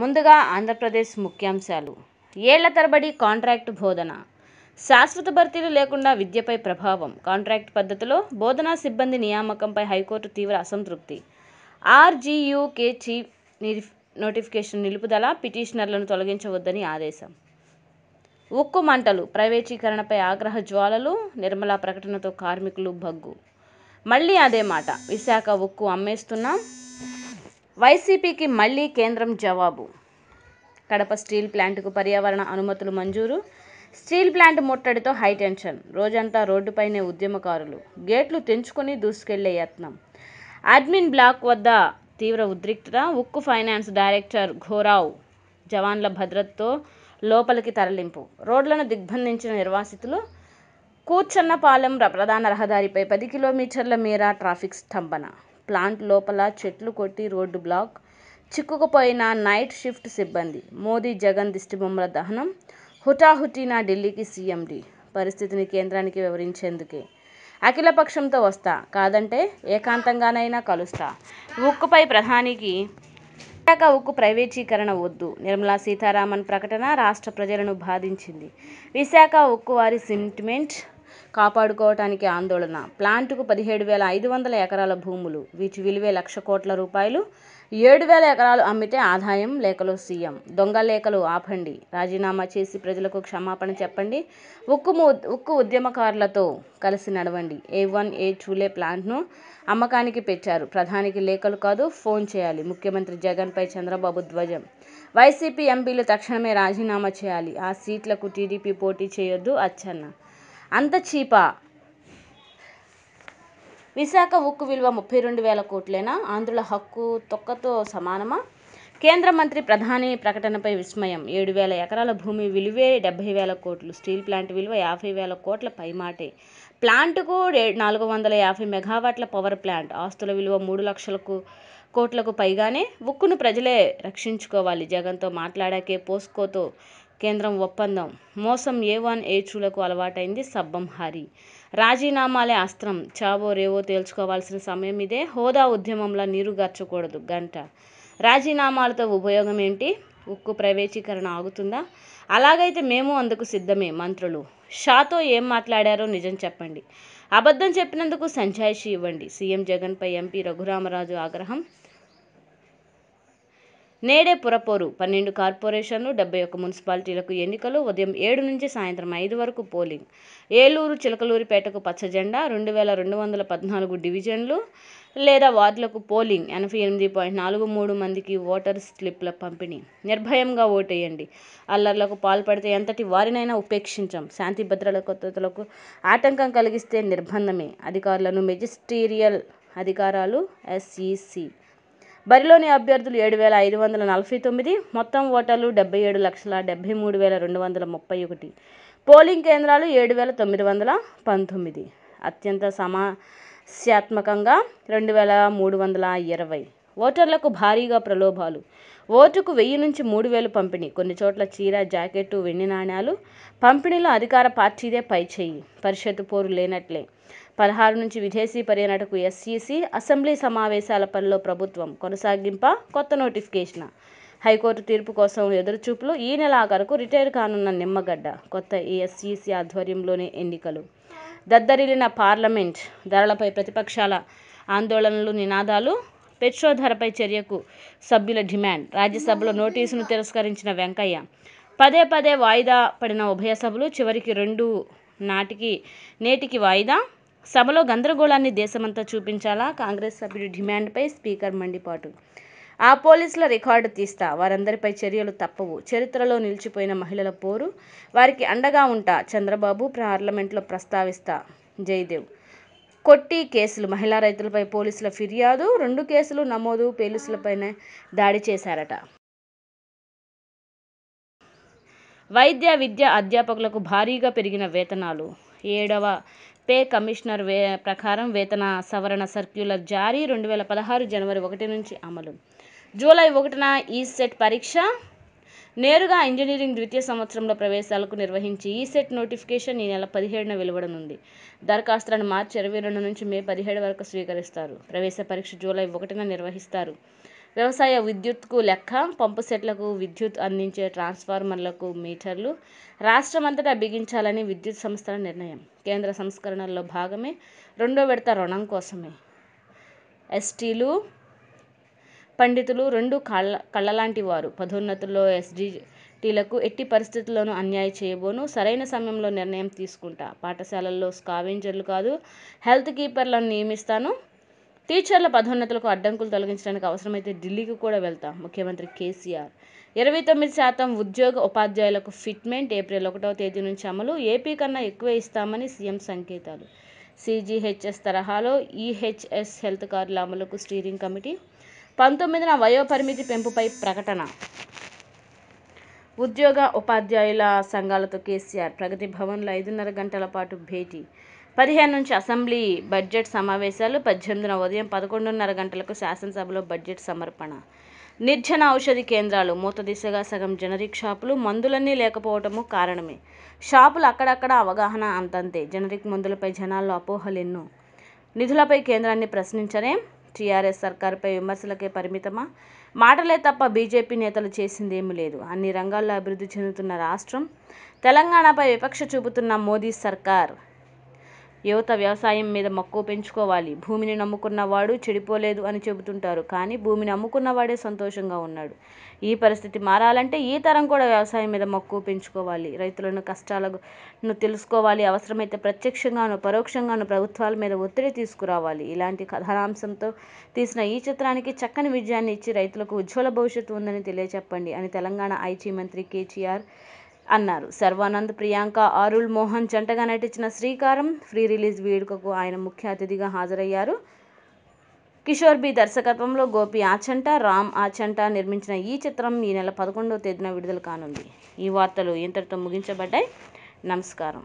ముందుగా ఆంధ్రప్రదేశ్ ముఖ్యాంశాలు ఏళ్ల తరబడి కాంట్రాక్ట్ బోధన శాశ్వత భర్తీలు లేకుండా విద్యపై ప్రభావం కాంట్రాక్ట్ పద్ధతిలో బోధనా సిబ్బంది నియామకంపై హైకోర్టు తీవ్ర అసంతృప్తి ఆర్జీయూకే చీఫ్ నోటిఫికేషన్ నిలుపుదల పిటిషనర్లను తొలగించవద్దని ఆదేశం ఉక్కు మంటలు ప్రైవేటీకరణపై ఆగ్రహ జ్వాలలు నిర్మలా ప్రకటనతో కార్మికులు భగ్గు మళ్ళీ అదే మాట విశాఖ ఉక్కు అమ్మేస్తున్నాం వైసీపీకి మళ్లీ కేంద్రం జవాబు కడప స్టీల్ ప్లాంట్కు పర్యావరణ అనుమతులు మంజూరు స్టీల్ ప్లాంట్ ముట్టడితో హైటెన్షన్ రోజంతా రోడ్డుపైనే ఉద్యమకారులు గేట్లు తెంచుకుని దూసుకెళ్లే యత్నం అడ్మిన్ బ్లాక్ వద్ద తీవ్ర ఉద్రిక్తత ఉక్కు ఫైనాన్స్ డైరెక్టర్ ఘోరావ్ జవాన్ల భద్రతతో లోపలికి తరలింపు రోడ్లను దిగ్బంధించిన నిర్వాసితులు కూర్చన్నపాలెం ప్రధాన రహదారిపై పది కిలోమీటర్ల మేర ట్రాఫిక్ స్తంభన ప్లాంట్ లోపల చెట్లు కొట్టి రోడ్డు బ్లాక్ చిక్కుకుపోయిన నైట్ షిఫ్ట్ సిబ్బంది మోదీ జగన్ దిష్టిబొమ్మల దహనం హుటాహుటిన ఢిల్లీకి సీఎండి పరిస్థితిని కేంద్రానికి వివరించేందుకే అఖిలపక్షంతో వస్తా కాదంటే ఏకాంతంగానైనా కలుస్తా ఉక్కుపై ప్రధానికి విశాఖ ఉక్కు ప్రైవేటీకరణ వద్దు నిర్మలా సీతారామన్ ప్రకటన రాష్ట్ర ప్రజలను బాధించింది విశాఖ ఉక్కు వారి సెంటిమెంట్ కాపాడుకోవటానికి ఆందోళన ప్లాంట్కు పదిహేడు వేల ఐదు వందల ఎకరాల భూములు వీటి విలువే లక్ష కోట్ల రూపాయలు ఏడు వేల ఎకరాలు అమ్మితే ఆదాయం లేఖలు సీఎం దొంగ లేఖలు ఆపండి రాజీనామా చేసి ప్రజలకు క్షమాపణ చెప్పండి ఉక్కు ఉక్కు ఉద్యమకారులతో కలిసి నడవండి ఏ వన్ ఏ టూలే ప్లాంట్ను అమ్మకానికి పెట్టారు ప్రధానికి లేఖలు కాదు ఫోన్ చేయాలి ముఖ్యమంత్రి జగన్పై చంద్రబాబు ధ్వజం వైసీపీ ఎంపీలు తక్షణమే రాజీనామా చేయాలి ఆ సీట్లకు టీడీపీ పోటీ చేయొద్దు అచ్చన్న అంత చీపా విశాఖ ఉక్కు విలువ ముప్పై రెండు వేల కోట్లేనా ఆంధ్రుల హక్కు తొక్కతో సమానమా కేంద్ర మంత్రి ప్రధాని ప్రకటనపై విస్మయం ఏడు వేల ఎకరాల భూమి విలువే డెబ్బై వేల కోట్లు స్టీల్ ప్లాంట్ విలువ యాభై వేల కోట్ల పైమాటే ప్లాంట్కు నాలుగు వందల యాభై మెగావాట్ల పవర్ ప్లాంట్ ఆస్తుల విలువ మూడు లక్షలకు కోట్లకు పైగానే ఉక్కును ప్రజలే రక్షించుకోవాలి జగన్తో మాట్లాడాకే పోస్కోతో కేంద్రం ఒప్పందం మోసం ఏ వన్ ఏచూలకు అలవాటైంది సబ్బం హరి రాజీనామాలే అస్త్రం చావో రేవో తేల్చుకోవాల్సిన సమయం ఇదే హోదా ఉద్యమంలో నీరు గర్చకూడదు గంట రాజీనామాలతో ఉపయోగం ఏంటి ఉక్కు ప్రవేశీకరణ ఆగుతుందా అలాగైతే మేము అందుకు సిద్ధమే మంత్రులు షాతో ఏం మాట్లాడారో నిజం చెప్పండి అబద్ధం చెప్పినందుకు సంజాయిషి ఇవ్వండి సీఎం జగన్పై ఎంపీ రఘురామరాజు ఆగ్రహం నేడే పురపోరు పన్నెండు కార్పొరేషన్లు డెబ్బై ఒక్క మున్సిపాలిటీలకు ఎన్నికలు ఉదయం ఏడు నుంచి సాయంత్రం ఐదు వరకు పోలింగ్ ఏలూరు చిలకలూరిపేటకు పచ్చజెండా రెండు వేల రెండు వందల పద్నాలుగు డివిజన్లు లేదా వార్డులకు పోలింగ్ ఎనభై ఎనిమిది పాయింట్ నాలుగు మూడు మందికి ఓటర్ స్లిప్ల పంపిణీ నిర్భయంగా ఓటేయండి అల్లర్లకు పాల్పడితే ఎంతటి వారినైనా ఉపేక్షించాం శాంతి భద్రల కొత్తలకు ఆటంకం కలిగిస్తే నిర్బంధమే అధికారులను మెజిస్టీరియల్ అధికారాలు ఎస్ఈసి బరిలోని అభ్యర్థులు ఏడు వేల ఐదు వందల నలభై తొమ్మిది మొత్తం ఓటర్లు డెబ్బై ఏడు లక్షల డెబ్బై మూడు వేల రెండు వందల ముప్పై ఒకటి పోలింగ్ కేంద్రాలు ఏడు వేల తొమ్మిది వందల పంతొమ్మిది అత్యంత సమస్యాత్మకంగా రెండు వేల మూడు వందల ఇరవై ఓటర్లకు భారీగా ప్రలోభాలు ఓటుకు వెయ్యి నుంచి మూడు వేలు పంపిణీ కొన్ని చోట్ల చీర జాకెట్టు వెండి నాణ్యాలు పంపిణీలో అధికార పార్టీదే పై చేయి పరిషత్తు పోరు లేనట్లే పదహారు నుంచి విదేశీ పర్యటనకు ఎస్ఈసి అసెంబ్లీ సమావేశాల పనిలో ప్రభుత్వం కొనసాగింప కొత్త నోటిఫికేషన్ హైకోర్టు తీర్పు కోసం ఎదురుచూపులు ఈ నెల ఆఖరకు రిటైర్ కానున్న నిమ్మగడ్డ కొత్త ఎస్ఈసి ఆధ్వర్యంలోనే ఎన్నికలు దద్దరిల్లిన పార్లమెంట్ ధరలపై ప్రతిపక్షాల ఆందోళనలు నినాదాలు పెట్రో ధరపై చర్యకు సభ్యుల డిమాండ్ రాజ్యసభలో నోటీసును తిరస్కరించిన వెంకయ్య పదే పదే వాయిదా పడిన ఉభయ సభలు చివరికి రెండు నాటికి నేటికి వాయిదా సభలో గందరగోళాన్ని దేశమంతా చూపించాలా కాంగ్రెస్ సభ్యుడి డిమాండ్పై స్పీకర్ మండిపాటు ఆ పోలీసుల రికార్డు తీస్తా వారందరిపై చర్యలు తప్పవు చరిత్రలో నిలిచిపోయిన మహిళల పోరు వారికి అండగా ఉంటా చంద్రబాబు పార్లమెంట్లో ప్రస్తావిస్తా జయదేవ్ కొట్టి కేసులు మహిళా రైతులపై పోలీసుల ఫిర్యాదు రెండు కేసులు నమోదు పోలీసులపైనే దాడి చేశారట వైద్య విద్య అధ్యాపకులకు భారీగా పెరిగిన వేతనాలు ఏడవ పే కమిషనర్ వే ప్రకారం వేతన సవరణ సర్క్యులర్ జారీ రెండు వేల పదహారు జనవరి ఒకటి నుంచి అమలు జూలై ఒకటిన ఈసెట్ పరీక్ష నేరుగా ఇంజనీరింగ్ ద్వితీయ సంవత్సరంలో ప్రవేశాలకు నిర్వహించి ఈసెట్ నోటిఫికేషన్ ఈ నెల పదిహేడున వెలువడనుంది దరఖాస్తులను మార్చి ఇరవై రెండు నుంచి మే పదిహేడు వరకు స్వీకరిస్తారు ప్రవేశ పరీక్ష జూలై ఒకటిన నిర్వహిస్తారు వ్యవసాయ విద్యుత్కు లెక్క పంపు సెట్లకు విద్యుత్ అందించే ట్రాన్స్ఫార్మర్లకు మీటర్లు రాష్ట్రమంతటా బిగించాలని విద్యుత్ సంస్థల నిర్ణయం కేంద్ర సంస్కరణల్లో భాగమే రెండో విడత రుణం కోసమే ఎస్టీలు పండితులు రెండు కళ్ళ కళ్ళలాంటి వారు పదోన్నతుల్లో ఎస్డిటీలకు ఎట్టి పరిస్థితుల్లోనూ అన్యాయం చేయబోను సరైన సమయంలో నిర్ణయం తీసుకుంటా పాఠశాలల్లో స్కావెంజర్లు కాదు హెల్త్ కీపర్లను నియమిస్తాను టీచర్ల పదోన్నతులకు అడ్డంకులు తొలగించడానికి అవసరమైతే ఢిల్లీకి కూడా వెళ్తాం ముఖ్యమంత్రి కేసీఆర్ ఇరవై తొమ్మిది శాతం ఉద్యోగ ఉపాధ్యాయులకు ఫిట్మెంట్ ఏప్రిల్ ఒకటవ తేదీ నుంచి అమలు ఏపీ కన్నా ఎక్కువే ఇస్తామని సీఎం సంకేతాలు సిజిహెచ్ఎస్ తరహాలో ఈహెచ్ఎస్ హెల్త్ కార్డుల అమలుకు స్టీరింగ్ కమిటీ పంతొమ్మిదిన వయోపరిమితి పెంపుపై ప్రకటన ఉద్యోగ ఉపాధ్యాయుల సంఘాలతో కేసీఆర్ ప్రగతి భవన్లో ఐదున్నర గంటల పాటు భేటీ పదిహేను నుంచి అసెంబ్లీ బడ్జెట్ సమావేశాలు పద్దెనిమిదిన ఉదయం పదకొండున్నర గంటలకు శాసనసభలో బడ్జెట్ సమర్పణ నిర్జన ఔషధి కేంద్రాలు మూత దిశగా సగం జనరిక్ షాపులు మందులన్నీ లేకపోవటము కారణమే షాపులు అక్కడక్కడ అవగాహన అంతంతే జనరిక్ మందులపై జనాల్లో అపోహలు ఎన్నో నిధులపై కేంద్రాన్ని ప్రశ్నించనే టీఆర్ఎస్ సర్కార్పై విమర్శలకే పరిమితమా మాటలే తప్ప బీజేపీ నేతలు చేసిందేమీ లేదు అన్ని రంగాల్లో అభివృద్ధి చెందుతున్న రాష్ట్రం తెలంగాణపై విపక్ష చూపుతున్న మోదీ సర్కార్ యువత వ్యవసాయం మీద మక్కువ పెంచుకోవాలి భూమిని నమ్ముకున్న వాడు చెడిపోలేదు అని చెబుతుంటారు కానీ భూమిని వాడే సంతోషంగా ఉన్నాడు ఈ పరిస్థితి మారాలంటే ఈ తరం కూడా వ్యవసాయం మీద మక్కువ పెంచుకోవాలి రైతులను కష్టాలను తెలుసుకోవాలి అవసరమైతే ప్రత్యక్షంగాను పరోక్షంగాను ప్రభుత్వాల మీద ఒత్తిడి తీసుకురావాలి ఇలాంటి కథనాంశంతో తీసిన ఈ చిత్రానికి చక్కని విజయాన్ని ఇచ్చి రైతులకు ఉజ్వల భవిష్యత్తు ఉందని తెలియచెప్పండి అని తెలంగాణ ఐటీ మంత్రి కేటీఆర్ అన్నారు సర్వానంద్ ప్రియాంక ఆరుల్ మోహన్ జంటగా నటించిన శ్రీకారం ఫ్రీ రిలీజ్ వేడుకకు ఆయన ముఖ్య అతిథిగా హాజరయ్యారు కిషోర్ బి దర్శకత్వంలో గోపి ఆచంట రామ్ ఆచంట నిర్మించిన ఈ చిత్రం ఈ నెల పదకొండవ తేదీన విడుదల కానుంది ఈ వార్తలు ఇంతటితో ముగించబడ్డాయి నమస్కారం